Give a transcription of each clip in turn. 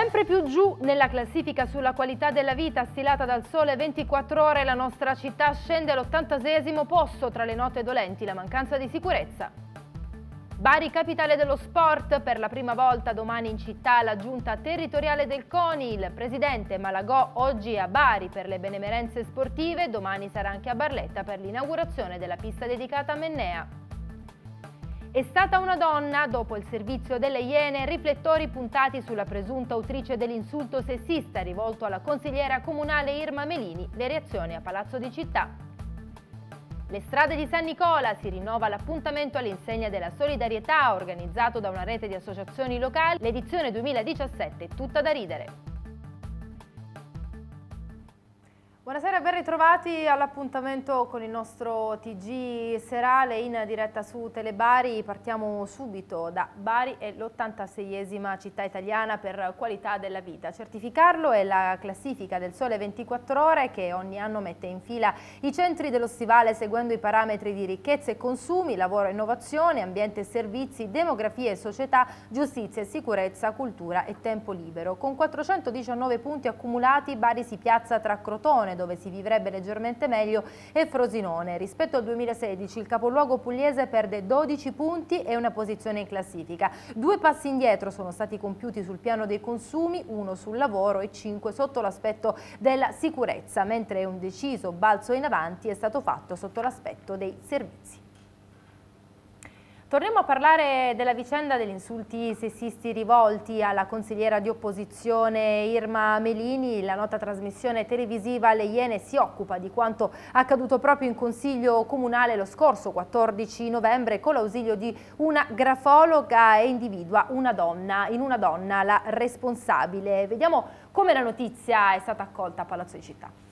Sempre più giù nella classifica sulla qualità della vita stilata dal sole 24 ore, la nostra città scende all'86 posto tra le note dolenti, la mancanza di sicurezza. Bari capitale dello sport, per la prima volta domani in città la giunta territoriale del CONI, il presidente Malagò oggi è a Bari per le benemerenze sportive, domani sarà anche a Barletta per l'inaugurazione della pista dedicata a Mennea. È stata una donna, dopo il servizio delle Iene, riflettori puntati sulla presunta autrice dell'insulto sessista rivolto alla consigliera comunale Irma Melini, le reazioni a Palazzo di Città. Le strade di San Nicola si rinnova l'appuntamento all'insegna della solidarietà organizzato da una rete di associazioni locali, l'edizione 2017 tutta da ridere. Buonasera e ben ritrovati all'appuntamento con il nostro TG serale in diretta su Telebari. Partiamo subito da Bari, è l'86esima città italiana per qualità della vita. Certificarlo è la classifica del Sole 24 Ore che ogni anno mette in fila i centri dello stivale seguendo i parametri di ricchezza e consumi, lavoro e innovazione, ambiente e servizi, demografia e società, giustizia e sicurezza, cultura e tempo libero. Con 419 punti accumulati Bari si piazza tra Crotone, dove si vivrebbe leggermente meglio, e Frosinone. Rispetto al 2016 il capoluogo pugliese perde 12 punti e una posizione in classifica. Due passi indietro sono stati compiuti sul piano dei consumi, uno sul lavoro e cinque sotto l'aspetto della sicurezza, mentre un deciso balzo in avanti è stato fatto sotto l'aspetto dei servizi. Torniamo a parlare della vicenda degli insulti sessisti rivolti alla consigliera di opposizione Irma Melini. La nota trasmissione televisiva Le Iene si occupa di quanto accaduto proprio in Consiglio Comunale lo scorso 14 novembre con l'ausilio di una grafologa e individua una donna, in una donna la responsabile. Vediamo come la notizia è stata accolta a Palazzo di Città.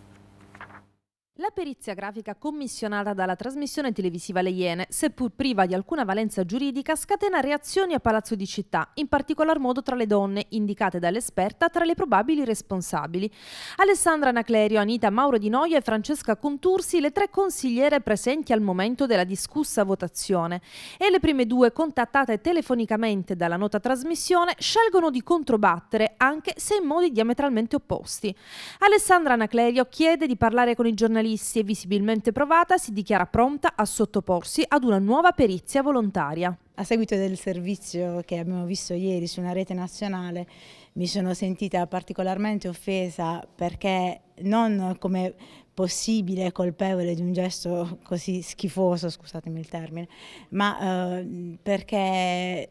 La perizia grafica commissionata dalla trasmissione televisiva Le Iene, seppur priva di alcuna valenza giuridica, scatena reazioni a Palazzo di Città, in particolar modo tra le donne, indicate dall'esperta tra le probabili responsabili. Alessandra Anaclerio, Anita Mauro Di Noia e Francesca Contursi, le tre consigliere presenti al momento della discussa votazione, e le prime due contattate telefonicamente dalla nota trasmissione scelgono di controbattere, anche se in modi diametralmente opposti. Alessandra Anaclerio chiede di parlare con i giornalisti Alice, visibilmente provata, si dichiara pronta a sottoporsi ad una nuova perizia volontaria. A seguito del servizio che abbiamo visto ieri su una rete nazionale mi sono sentita particolarmente offesa perché non come possibile colpevole di un gesto così schifoso, scusatemi il termine, ma eh, perché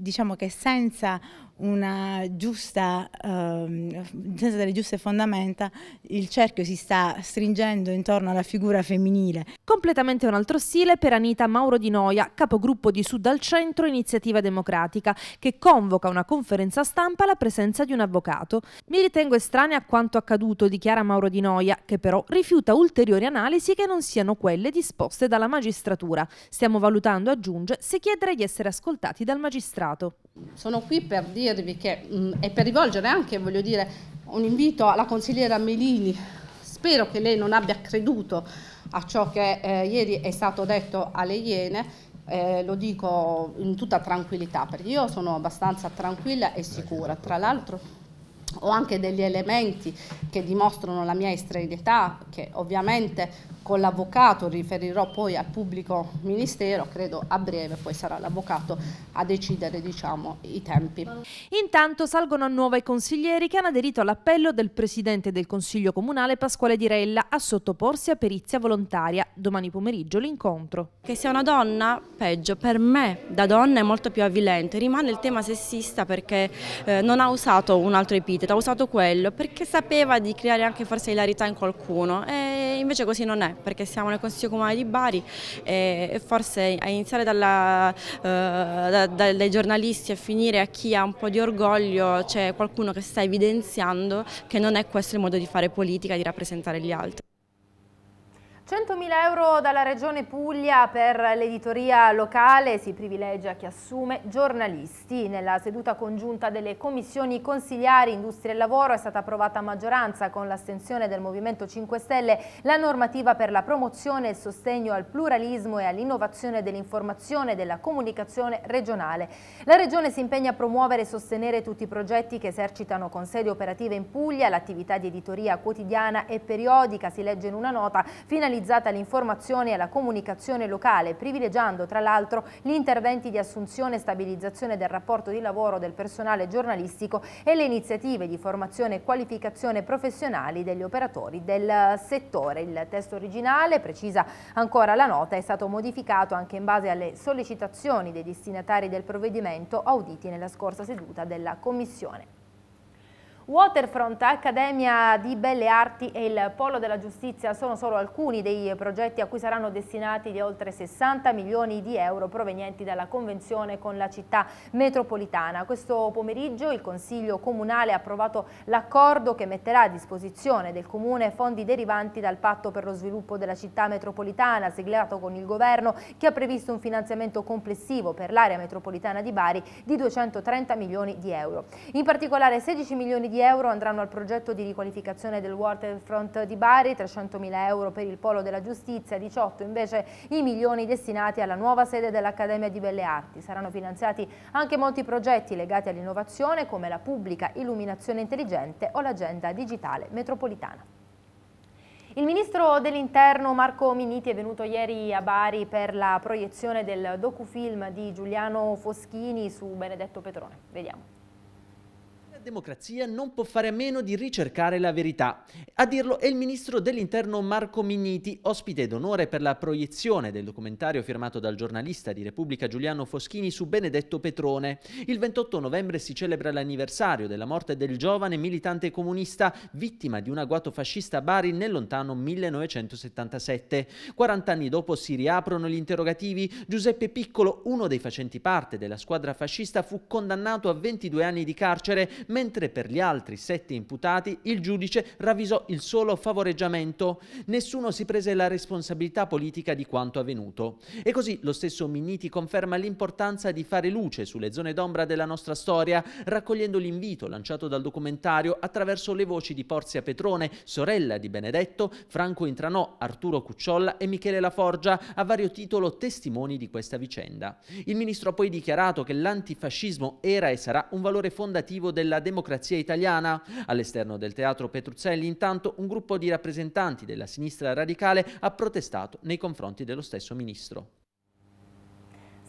diciamo che senza una giusta, ehm, senza delle giuste fondamenta, il cerchio si sta stringendo intorno alla figura femminile. Completamente un altro stile per Anita Mauro Di Noia, capogruppo di Sud al Centro Iniziativa Democratica, che convoca una conferenza stampa alla presenza di un avvocato. Mi ritengo estranea a quanto accaduto, dichiara Mauro Di Noia, che però rifiuta ulteriori analisi che non siano quelle disposte dalla magistratura. Stiamo valutando, aggiunge, se chiedere di essere ascoltati dal magistrato. Sono qui per dire dirvi che mh, è per rivolgere anche, voglio dire, un invito alla consigliera Melini. Spero che lei non abbia creduto a ciò che eh, ieri è stato detto alle Iene, eh, lo dico in tutta tranquillità perché io sono abbastanza tranquilla e sicura. Tra l'altro ho anche degli elementi che dimostrano la mia estraneità, che ovviamente con l'avvocato, riferirò poi al pubblico ministero, credo a breve poi sarà l'avvocato a decidere diciamo, i tempi. Intanto salgono a nuovo i consiglieri che hanno aderito all'appello del Presidente del Consiglio Comunale Pasquale Dirella a sottoporsi a perizia volontaria. Domani pomeriggio l'incontro. Che sia una donna, peggio, per me da donna è molto più avvilente. Rimane il tema sessista perché eh, non ha usato un altro epiteto, ha usato quello perché sapeva di creare anche forse ilarità in qualcuno e invece così non è perché siamo nel Consiglio Comunale di Bari e forse a iniziare dalla, eh, da, da, dai giornalisti e finire a chi ha un po' di orgoglio c'è qualcuno che sta evidenziando che non è questo il modo di fare politica, di rappresentare gli altri. 100.000 euro dalla Regione Puglia per l'editoria locale, si privilegia chi assume giornalisti. Nella seduta congiunta delle commissioni consigliari Industria e Lavoro è stata approvata a maggioranza con l'astensione del Movimento 5 Stelle la normativa per la promozione e il sostegno al pluralismo e all'innovazione dell'informazione e della comunicazione regionale. La Regione si impegna a promuovere e sostenere tutti i progetti che esercitano con sede operative in Puglia l'attività di editoria quotidiana e periodica, si legge in una nota, finalizzata finalizzata all'informazione e alla comunicazione locale, privilegiando tra l'altro gli interventi di assunzione e stabilizzazione del rapporto di lavoro del personale giornalistico e le iniziative di formazione e qualificazione professionali degli operatori del settore. Il testo originale, precisa ancora la nota, è stato modificato anche in base alle sollecitazioni dei destinatari del provvedimento auditi nella scorsa seduta della Commissione. Waterfront, Accademia di Belle Arti e il Polo della Giustizia sono solo alcuni dei progetti a cui saranno destinati gli oltre 60 milioni di euro provenienti dalla convenzione con la città metropolitana. Questo pomeriggio il Consiglio Comunale ha approvato l'accordo che metterà a disposizione del Comune fondi derivanti dal patto per lo sviluppo della città metropolitana siglato con il Governo che ha previsto un finanziamento complessivo per l'area metropolitana di Bari di 230 milioni di euro. In particolare 16 milioni di euro andranno al progetto di riqualificazione del waterfront di Bari, 300.000 euro per il polo della giustizia, 18 invece i milioni destinati alla nuova sede dell'Accademia di Belle Arti. Saranno finanziati anche molti progetti legati all'innovazione come la pubblica illuminazione intelligente o l'agenda digitale metropolitana. Il ministro dell'interno Marco Miniti è venuto ieri a Bari per la proiezione del docufilm di Giuliano Foschini su Benedetto Petrone. Vediamo democrazia non può fare a meno di ricercare la verità. A dirlo è il ministro dell'interno Marco Minniti, ospite d'onore per la proiezione del documentario firmato dal giornalista di Repubblica Giuliano Foschini su Benedetto Petrone. Il 28 novembre si celebra l'anniversario della morte del giovane militante comunista vittima di un agguato fascista a Bari nel lontano 1977. 40 anni dopo si riaprono gli interrogativi. Giuseppe Piccolo, uno dei facenti parte della squadra fascista, fu condannato a 22 anni di carcere, mentre per gli altri sette imputati il giudice ravvisò il solo favoreggiamento. Nessuno si prese la responsabilità politica di quanto avvenuto. E così lo stesso Minniti conferma l'importanza di fare luce sulle zone d'ombra della nostra storia, raccogliendo l'invito lanciato dal documentario attraverso le voci di Porzia Petrone, sorella di Benedetto, Franco Intranò, Arturo Cucciolla e Michele Laforgia, a vario titolo testimoni di questa vicenda. Il ministro ha poi dichiarato che l'antifascismo era e sarà un valore fondativo della della democrazia italiana. All'esterno del teatro Petruzzelli, intanto, un gruppo di rappresentanti della sinistra radicale ha protestato nei confronti dello stesso ministro.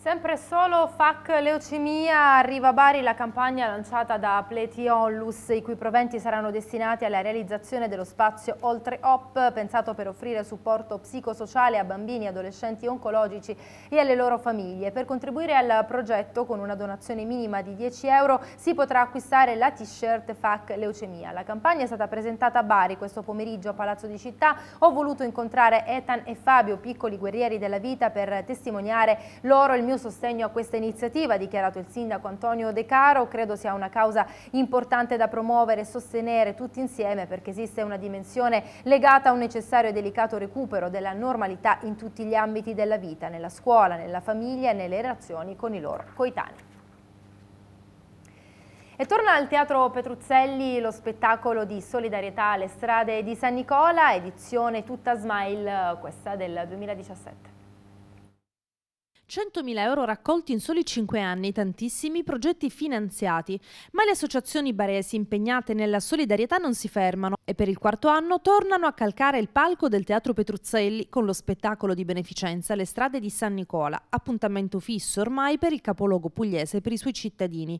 Sempre solo FAC Leucemia arriva a Bari la campagna lanciata da Pleti Onlus, i cui proventi saranno destinati alla realizzazione dello spazio Oltre Op pensato per offrire supporto psicosociale a bambini adolescenti oncologici e alle loro famiglie. Per contribuire al progetto con una donazione minima di 10 euro si potrà acquistare la t-shirt FAC Leucemia. La campagna è stata presentata a Bari questo pomeriggio a Palazzo di Città. Ho voluto incontrare Ethan e Fabio, piccoli guerrieri della vita, per testimoniare loro il mio sostegno a questa iniziativa, ha dichiarato il sindaco Antonio De Caro, credo sia una causa importante da promuovere e sostenere tutti insieme perché esiste una dimensione legata a un necessario e delicato recupero della normalità in tutti gli ambiti della vita, nella scuola, nella famiglia e nelle relazioni con i loro coetanei. E torna al Teatro Petruzzelli lo spettacolo di solidarietà alle strade di San Nicola, edizione tutta smile questa del 2017. 100.000 euro raccolti in soli 5 anni, tantissimi progetti finanziati, ma le associazioni baresi impegnate nella solidarietà non si fermano e per il quarto anno tornano a calcare il palco del Teatro Petruzzelli con lo spettacolo di beneficenza Le strade di San Nicola, appuntamento fisso ormai per il capoluogo pugliese e per i suoi cittadini.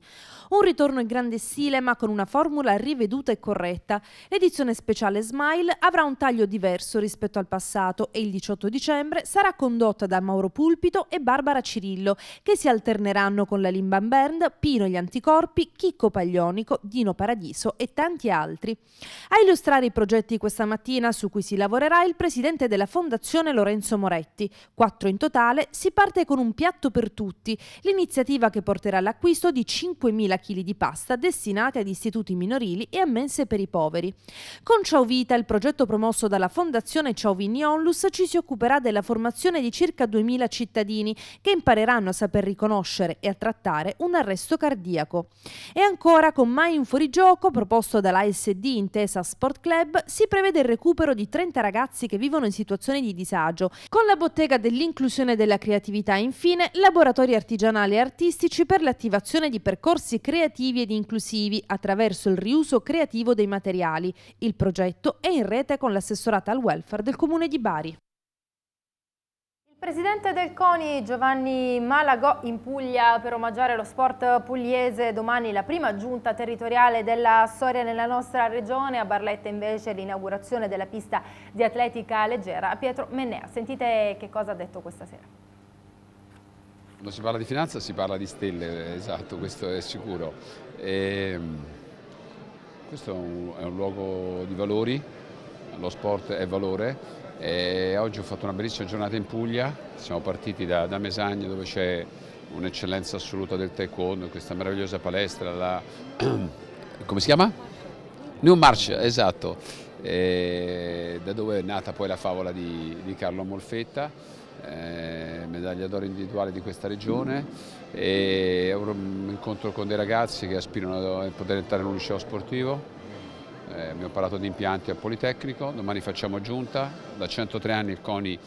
Un ritorno in grande stile ma con una formula riveduta e corretta. L'edizione speciale Smile avrà un taglio diverso rispetto al passato e il 18 dicembre sarà condotta da Mauro Pulpito e Barbara Barbara Cirillo, che si alterneranno con la Limban Band, Pino gli Anticorpi, Chicco Paglionico, Dino Paradiso e tanti altri. A illustrare i progetti questa mattina su cui si lavorerà il presidente della Fondazione Lorenzo Moretti. Quattro in totale, si parte con un piatto per tutti, l'iniziativa che porterà all'acquisto di 5.000 kg di pasta destinate ad istituti minorili e a mense per i poveri. Con Ciao Vita, il progetto promosso dalla Fondazione Ciao Vigni Onlus, ci si occuperà della formazione di circa 2.000 cittadini che impareranno a saper riconoscere e a trattare un arresto cardiaco. E ancora con mai un fuorigioco proposto dall'ASD Intesa Sport Club si prevede il recupero di 30 ragazzi che vivono in situazioni di disagio. Con la bottega dell'inclusione della creatività e infine laboratori artigianali e artistici per l'attivazione di percorsi creativi ed inclusivi attraverso il riuso creativo dei materiali. Il progetto è in rete con l'assessorata al welfare del comune di Bari. Presidente del CONI Giovanni Malagò in Puglia per omaggiare lo sport pugliese domani la prima giunta territoriale della storia nella nostra regione a Barletta invece l'inaugurazione della pista di atletica leggera Pietro Mennea sentite che cosa ha detto questa sera quando si parla di finanza si parla di stelle, esatto, questo è sicuro. E ehm, questo è un luogo di valori, lo sport è valore e oggi ho fatto una bellissima giornata in Puglia, siamo partiti da, da Mesagna dove c'è un'eccellenza assoluta del taekwondo, questa meravigliosa palestra, la... come si chiama? New March, esatto, e da dove è nata poi la favola di, di Carlo Molfetta, eh, medaglia d'oro individuale di questa regione, e un incontro con dei ragazzi che aspirano a poter entrare in un liceo sportivo eh, abbiamo parlato di impianti al Politecnico, domani facciamo giunta, da 103 anni il CONI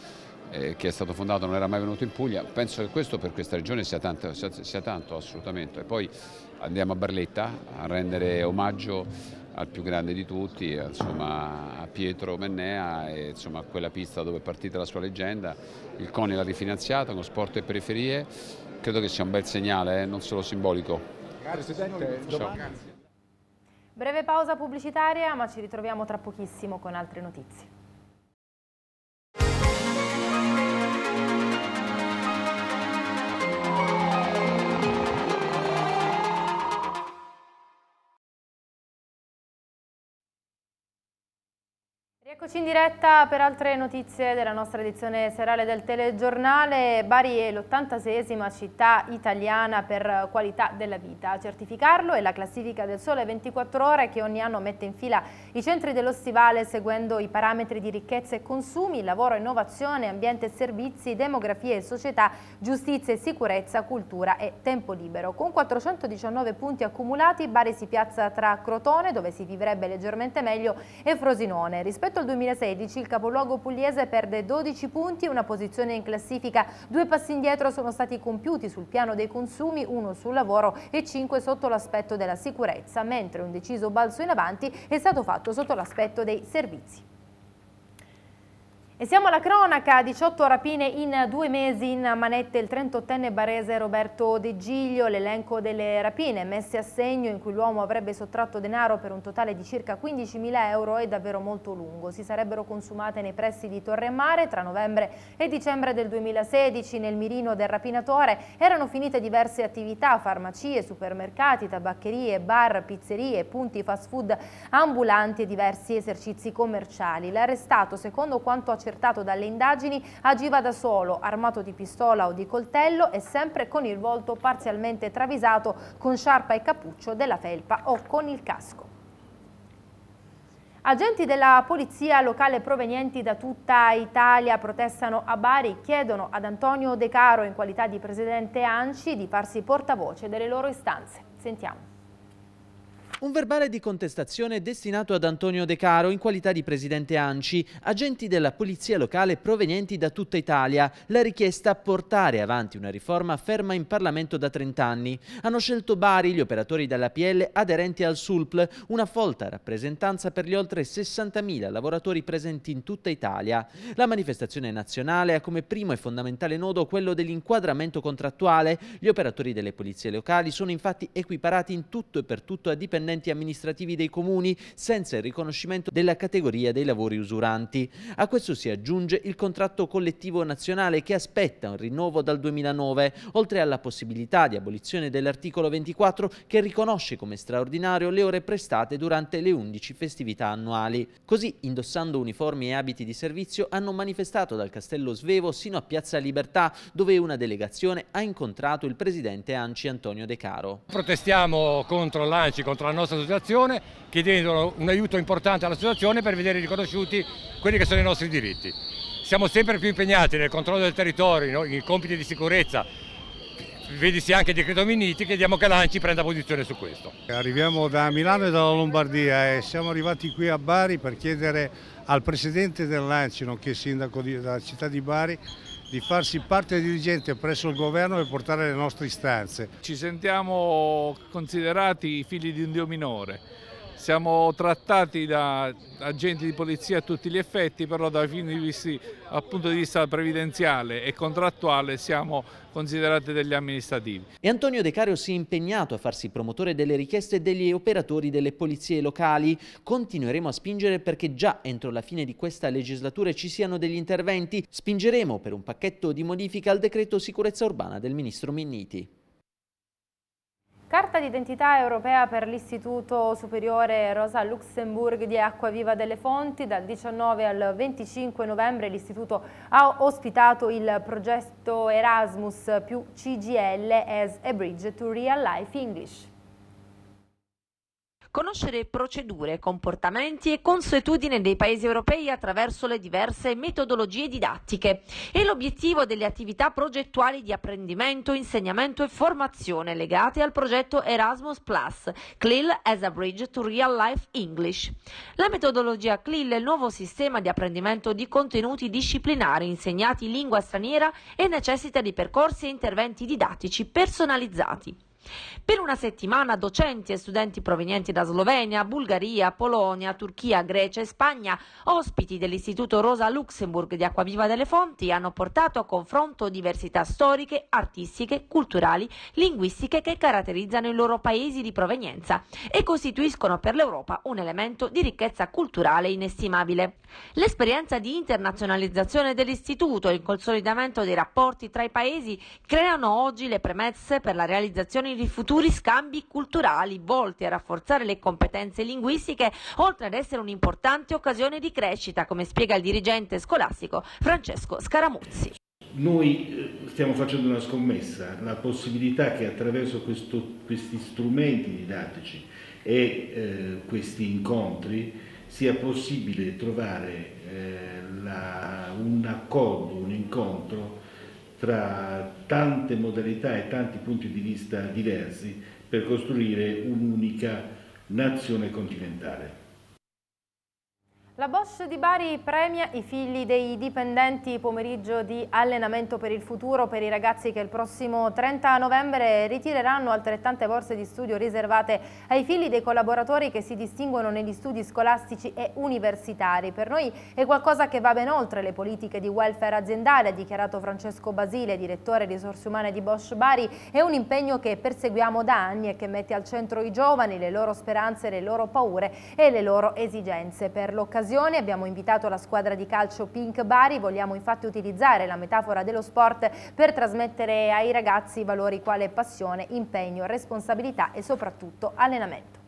eh, che è stato fondato non era mai venuto in Puglia, penso che questo per questa regione sia tanto, sia, sia tanto assolutamente. E poi andiamo a Barletta a rendere omaggio al più grande di tutti, insomma, a Pietro Mennea e insomma, a quella pista dove è partita la sua leggenda. Il CONI l'ha rifinanziata con sport e periferie, credo che sia un bel segnale, eh, non solo simbolico. Grazie, Presidente. Domani... Breve pausa pubblicitaria, ma ci ritroviamo tra pochissimo con altre notizie. Eccoci in diretta per altre notizie della nostra edizione serale del telegiornale. Bari è l'86esima città italiana per qualità della vita. A certificarlo è la classifica del Sole 24 Ore che ogni anno mette in fila i centri dello stivale seguendo i parametri di ricchezza e consumi, lavoro, innovazione, ambiente e servizi, demografia e società, giustizia e sicurezza, cultura e tempo libero. Con 419 punti accumulati Bari si piazza tra Crotone, dove si vivrebbe leggermente meglio, e Frosinone. Rispetto al 2016 il capoluogo pugliese perde 12 punti, una posizione in classifica, due passi indietro sono stati compiuti sul piano dei consumi, uno sul lavoro e cinque sotto l'aspetto della sicurezza, mentre un deciso balzo in avanti è stato fatto sotto l'aspetto dei servizi. E siamo alla cronaca, 18 rapine in due mesi in manette, il 38enne barese Roberto De Giglio, l'elenco delle rapine messe a segno in cui l'uomo avrebbe sottratto denaro per un totale di circa 15.000 euro è davvero molto lungo. Si sarebbero consumate nei pressi di Torremare tra novembre e dicembre del 2016 nel mirino del rapinatore erano finite diverse attività, farmacie, supermercati, tabaccherie, bar, pizzerie, punti fast food ambulanti e diversi esercizi commerciali. L'arrestato, secondo quanto ha cercato accertato dalle indagini, agiva da solo, armato di pistola o di coltello e sempre con il volto parzialmente travisato con sciarpa e cappuccio della felpa o con il casco. Agenti della polizia locale provenienti da tutta Italia protestano a Bari, e chiedono ad Antonio De Caro in qualità di presidente ANCI di farsi portavoce delle loro istanze. Sentiamo. Un verbale di contestazione destinato ad Antonio De Caro in qualità di presidente ANCI, agenti della polizia locale provenienti da tutta Italia, la richiesta portare avanti una riforma ferma in Parlamento da 30 anni. Hanno scelto Bari gli operatori della PL aderenti al SULPL, una folta rappresentanza per gli oltre 60.000 lavoratori presenti in tutta Italia. La manifestazione nazionale ha come primo e fondamentale nodo quello dell'inquadramento contrattuale. Gli operatori delle polizie locali sono infatti equiparati in tutto e per tutto a dipendenti procedimenti amministrativi dei comuni senza il riconoscimento della categoria dei lavori usuranti. A questo si aggiunge il contratto collettivo nazionale che aspetta un rinnovo dal 2009, oltre alla possibilità di abolizione dell'articolo 24 che riconosce come straordinario le ore prestate durante le 11 festività annuali. Così, indossando uniformi e abiti di servizio, hanno manifestato dal Castello Svevo sino a Piazza Libertà, dove una delegazione ha incontrato il presidente Anci Antonio De Caro. Protestiamo contro l'Anci, contro la nostra nostra associazione chiedendo un aiuto importante all'associazione per vedere riconosciuti quelli che sono i nostri diritti. Siamo sempre più impegnati nel controllo del territorio, in compiti di sicurezza, vedisi anche il decreto Miniti, chiediamo che l'Anci prenda posizione su questo. Arriviamo da Milano e dalla Lombardia e siamo arrivati qui a Bari per chiedere al presidente dell'Anci, nonché sindaco della città di Bari, di farsi parte dirigente presso il governo e portare le nostre istanze. Ci sentiamo considerati figli di un Dio minore siamo trattati da agenti di polizia a tutti gli effetti, però dal punto di vista previdenziale e contrattuale siamo considerati degli amministrativi. E Antonio De Cario si è impegnato a farsi promotore delle richieste degli operatori delle polizie locali. Continueremo a spingere perché già entro la fine di questa legislatura ci siano degli interventi. Spingeremo per un pacchetto di modifica al decreto sicurezza urbana del ministro Minniti. Carta d'identità europea per l'Istituto Superiore Rosa Luxemburg di Acquaviva delle Fonti. Dal 19 al 25 novembre l'Istituto ha ospitato il progetto Erasmus più CGL as a Bridge to Real Life English conoscere procedure, comportamenti e consuetudine dei paesi europei attraverso le diverse metodologie didattiche e l'obiettivo delle attività progettuali di apprendimento, insegnamento e formazione legate al progetto Erasmus Plus, CLIL as a Bridge to Real Life English. La metodologia CLIL è il nuovo sistema di apprendimento di contenuti disciplinari insegnati in lingua straniera e necessita di percorsi e interventi didattici personalizzati. Per una settimana docenti e studenti provenienti da Slovenia, Bulgaria, Polonia, Turchia, Grecia e Spagna, ospiti dell'Istituto Rosa Luxemburg di Acquaviva delle Fonti, hanno portato a confronto diversità storiche, artistiche, culturali, linguistiche che caratterizzano i loro paesi di provenienza e costituiscono per l'Europa un elemento di ricchezza culturale inestimabile. L'esperienza di internazionalizzazione dell'Istituto e il consolidamento dei rapporti tra i paesi creano oggi le premesse per la realizzazione occasioni di futuri scambi culturali volti a rafforzare le competenze linguistiche, oltre ad essere un'importante occasione di crescita, come spiega il dirigente scolastico Francesco Scaramuzzi. Noi eh, stiamo facendo una scommessa, la possibilità che attraverso questo, questi strumenti didattici e eh, questi incontri sia possibile trovare eh, la, un accordo, un incontro tra tante modalità e tanti punti di vista diversi per costruire un'unica nazione continentale. La Bosch di Bari premia i figli dei dipendenti pomeriggio di allenamento per il futuro per i ragazzi che il prossimo 30 novembre ritireranno altrettante borse di studio riservate ai figli dei collaboratori che si distinguono negli studi scolastici e universitari. Per noi è qualcosa che va ben oltre le politiche di welfare aziendale, ha dichiarato Francesco Basile, direttore risorse umane di Bosch Bari, è un impegno che perseguiamo da anni e che mette al centro i giovani, le loro speranze, le loro paure e le loro esigenze per l'occasione occasione abbiamo invitato la squadra di calcio Pink Bari, vogliamo infatti utilizzare la metafora dello sport per trasmettere ai ragazzi valori quale passione, impegno, responsabilità e soprattutto allenamento.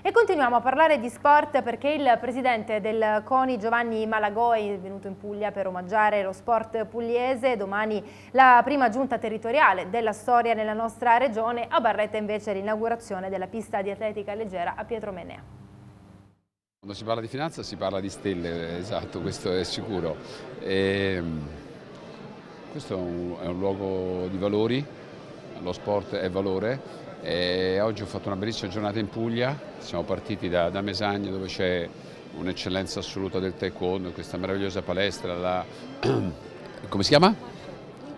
E continuiamo a parlare di sport perché il presidente del CONI Giovanni Malagoi è venuto in Puglia per omaggiare lo sport pugliese. Domani la prima giunta territoriale della storia nella nostra regione. A Barretta invece l'inaugurazione della pista di atletica leggera a Pietromenea. Quando si parla di finanza si parla di stelle, esatto, questo è sicuro. E ehm, questo è un, è un, luogo di valori, lo sport è valore. E oggi ho fatto una bellissima giornata in Puglia, siamo partiti da, da Mesagna dove c'è un'eccellenza assoluta del taekwondo, questa meravigliosa palestra, la... come si chiama?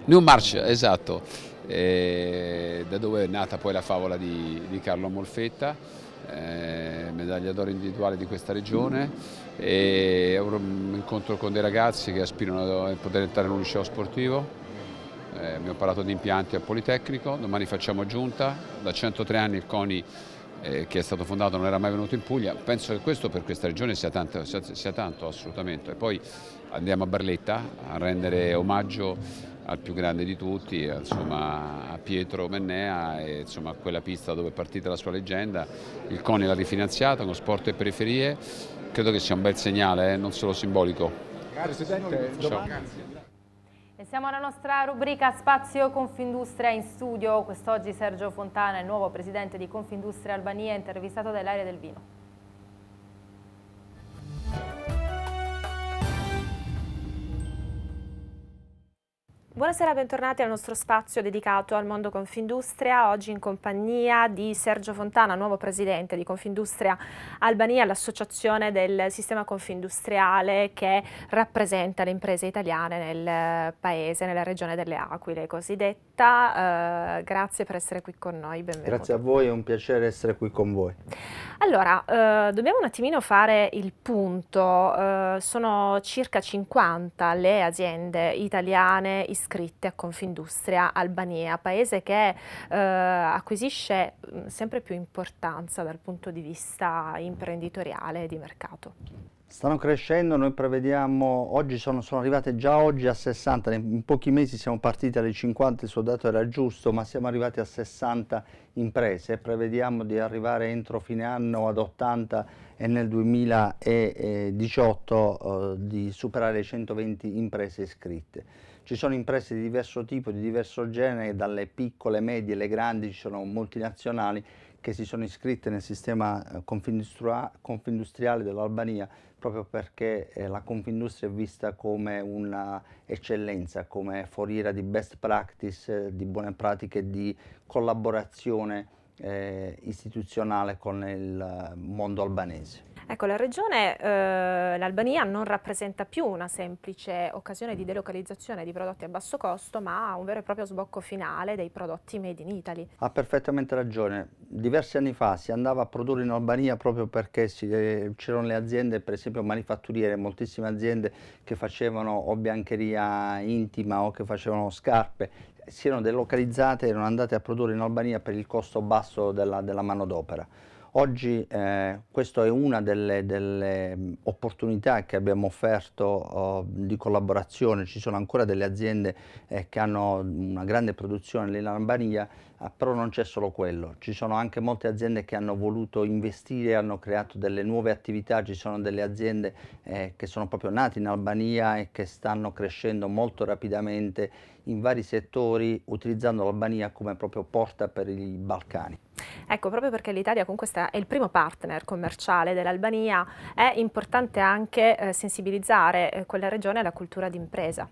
New March, esatto, e da dove è nata poi la favola di, di Carlo Molfetta eh, medaglia d'oro individuale di questa regione e un incontro con dei ragazzi che aspirano a poter entrare in un liceo sportivo. Eh, abbiamo parlato di impianti al Politecnico, domani facciamo giunta, da 103 anni il CONI eh, che è stato fondato non era mai venuto in Puglia, penso che questo per questa regione sia tanto, sia, sia tanto assolutamente. E poi andiamo a Barletta a rendere omaggio al più grande di tutti, insomma, a Pietro Mennea e insomma, a quella pista dove è partita la sua leggenda. Il CONI l'ha rifinanziata con sport e periferie, credo che sia un bel segnale, eh, non solo simbolico. Grazie Presidente, domani... E siamo alla nostra rubrica Spazio Confindustria in studio. Quest'oggi Sergio Fontana, il nuovo presidente di Confindustria Albania, intervistato dall'area del vino. Buonasera, bentornati al nostro spazio dedicato al mondo Confindustria, oggi in compagnia di Sergio Fontana, nuovo presidente di Confindustria Albania, l'associazione del sistema confindustriale che rappresenta le imprese italiane nel eh, paese, nella regione delle Aquile, cosiddetta Città, eh, grazie per essere qui con noi, benvenuto. Grazie a voi, è un piacere essere qui con voi. Allora, eh, dobbiamo un attimino fare il punto, eh, sono circa 50 le aziende italiane iscritte a Confindustria Albania, paese che eh, acquisisce mm, sempre più importanza dal punto di vista imprenditoriale e di mercato. Stanno crescendo, noi prevediamo, oggi sono, sono, arrivate già oggi a 60, in pochi mesi siamo partiti alle 50, il suo dato era giusto, ma siamo arrivati a 60 imprese, prevediamo di arrivare entro fine anno ad 80 e nel 2018 eh, di superare le 120 imprese iscritte. Ci sono imprese di diverso tipo, di diverso genere, dalle piccole, medie, le grandi, ci sono multinazionali, che si sono iscritte nel sistema eh, confindustriale dell'Albania proprio perché eh, la confindustria è vista come un'eccellenza, come foriera di best practice, eh, di buone pratiche, di collaborazione eh, istituzionale con il mondo albanese. Ecco, la regione, eh, l'Albania non rappresenta più una semplice occasione di delocalizzazione di prodotti a basso costo, ma un vero e proprio sbocco finale dei prodotti made in Italy. Ha perfettamente ragione. Diversi anni fa si andava a produrre in Albania proprio perché eh, c'erano le aziende, per esempio manifatturiere, moltissime aziende che facevano o biancheria intima o che facevano scarpe, si erano delocalizzate e erano andate a produrre in Albania per il costo basso della, della manodopera. Oggi eh, questa è una delle, delle, opportunità che abbiamo offerto oh, di collaborazione, ci sono ancora delle aziende eh, che hanno una grande produzione in Lombardia, ah, però non c'è solo quello, ci sono anche molte aziende che hanno voluto investire, hanno creato delle nuove attività, ci sono delle aziende eh, che sono proprio nate in Albania e che stanno crescendo molto rapidamente in vari settori utilizzando l'Albania come proprio porta per i Balcani. Ecco, proprio perché l'Italia comunque è il primo partner commerciale dell'Albania, è importante anche eh, sensibilizzare eh, quella regione alla cultura d'impresa.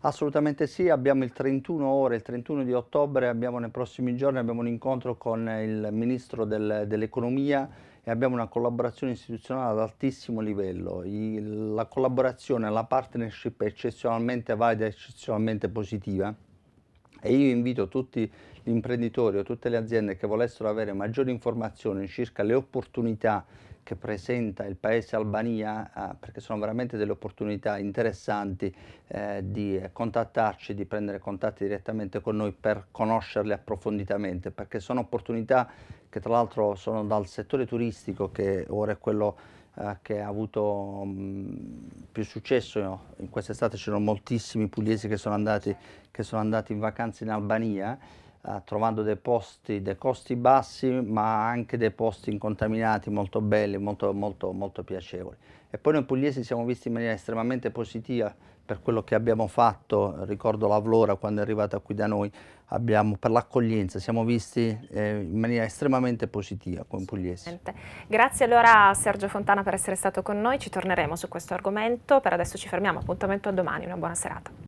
Assolutamente sì, abbiamo il 31 ore, il 31 di ottobre, abbiamo nei prossimi giorni abbiamo un incontro con il Ministro del, dell'Economia e abbiamo una collaborazione istituzionale ad altissimo livello. I, la collaborazione, la partnership è eccezionalmente valida, eccezionalmente positiva e io invito tutti gli imprenditori o tutte le aziende che volessero avere maggiori informazioni circa le opportunità che presenta il paese Albania, ah, perché sono veramente delle opportunità interessanti eh, di contattarci, di prendere contatti direttamente con noi per conoscerle approfonditamente, perché sono opportunità che tra l'altro sono dal settore turistico, che ora è quello eh, che ha avuto mm, più successo, in quest'estate c'erano moltissimi pugliesi che sono, andati, che sono andati in vacanza in Albania, eh, trovando dei posti, dei costi bassi, ma anche dei posti incontaminati molto belli, molto, molto, molto piacevoli. E poi noi pugliesi siamo visti in maniera estremamente positiva per quello che abbiamo fatto, ricordo la Vlora quando è arrivata qui da noi, abbiamo, per l'accoglienza, siamo visti eh, in maniera estremamente positiva con Pugliesi. Grazie allora a Sergio Fontana per essere stato con noi, ci torneremo su questo argomento, per adesso ci fermiamo, appuntamento a domani, una buona serata.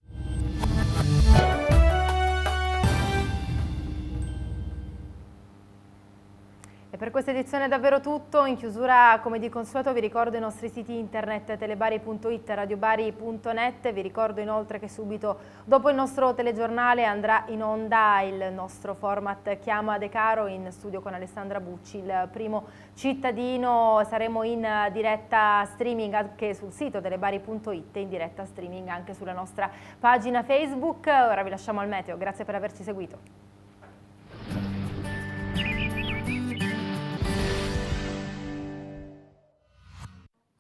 per questa edizione è davvero tutto, in chiusura come di consueto vi ricordo i nostri siti internet telebari.it e radiobari.net, vi ricordo inoltre che subito dopo il nostro telegiornale andrà in onda il nostro format Chiama De Caro in studio con Alessandra Bucci, il primo cittadino, saremo in diretta streaming anche sul sito telebari.it, e in diretta streaming anche sulla nostra pagina Facebook, ora vi lasciamo al meteo, grazie per averci seguito.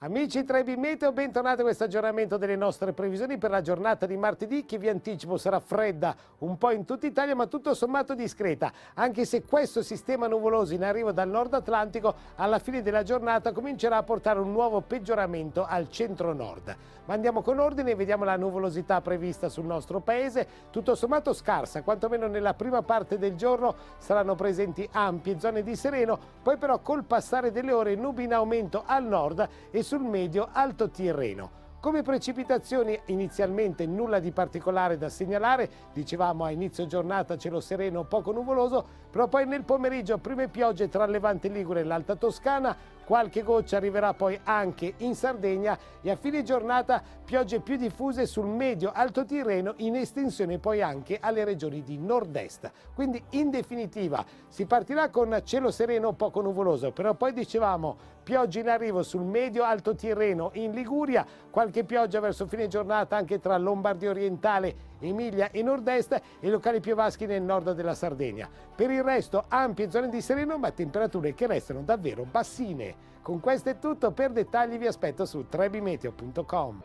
Amici 3B Meteo, bentornati a questo aggiornamento delle nostre previsioni per la giornata di martedì che vi anticipo sarà fredda un po' in tutta Italia ma tutto sommato discreta anche se questo sistema nuvoloso in arrivo dal nord Atlantico alla fine della giornata comincerà a portare un nuovo peggioramento al centro nord. Ma andiamo con ordine e vediamo la nuvolosità prevista sul nostro paese, tutto sommato scarsa, quantomeno nella prima parte del giorno saranno presenti ampie zone di sereno, poi però col passare delle ore nubi in aumento al nord e sul medio Alto Tirreno. Come precipitazioni inizialmente nulla di particolare da segnalare, dicevamo a inizio giornata cielo sereno poco nuvoloso, però poi nel pomeriggio prime piogge tra Levante Ligure e l'Alta Toscana, Qualche goccia arriverà poi anche in Sardegna e a fine giornata piogge più diffuse sul medio-alto Tirreno in estensione poi anche alle regioni di nord-est. Quindi in definitiva si partirà con cielo sereno poco nuvoloso, però poi dicevamo piogge in arrivo sul medio-alto Tirreno in Liguria, qualche pioggia verso fine giornata anche tra Lombardia orientale e Emilia e nord-est e locali più vaschi nel nord della Sardegna. Per il resto ampie zone di sereno ma temperature che restano davvero bassine. Con questo è tutto, per dettagli vi aspetto su trebimeteo.com.